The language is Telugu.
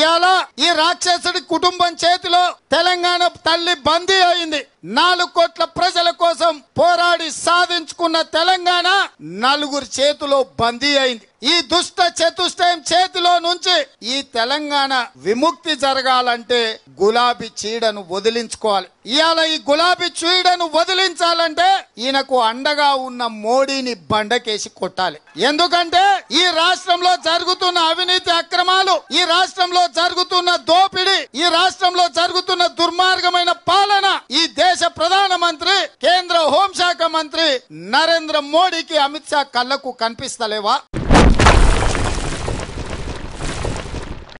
ఇవాళ ఈ రాక్షసుడి కుటుంబం చేతిలో తెలంగాణ తల్లి బందీ అయింది నాలుగు కోట్ల ప్రజల కోసం పోరాడి సాధించుకున్న తెలంగాణ నలుగురు చేతిలో బందీ అయింది ఈ దుష్ట చతుష్టయం చేతిలో నుంచి ఈ తెలంగాణ విముక్తి జరగాలంటే గులాబీ చీడను వదిలించుకోవాలి ఇవాళ ఈ గులాబీ చీడను వదిలించాలంటే ఈయనకు అండగా ఉన్న మోడీని బండకేసి కొట్టాలి ఎందుకంటే ఈ రాష్ట్రంలో జరుగుతున్న అవినీతి రాష్ట్రంలో జరుగుతున్న దోపిడీ ఈ రాష్ట్రంలో జరుగుతున్న దుర్మార్గమైన పాలన ఈ దేశ ప్రధాన మంత్రి కేంద్ర హోంశాఖ మంత్రి నరేంద్ర మోడీకి అమిత్ షా కళ్లకు కనిపిస్తలేవా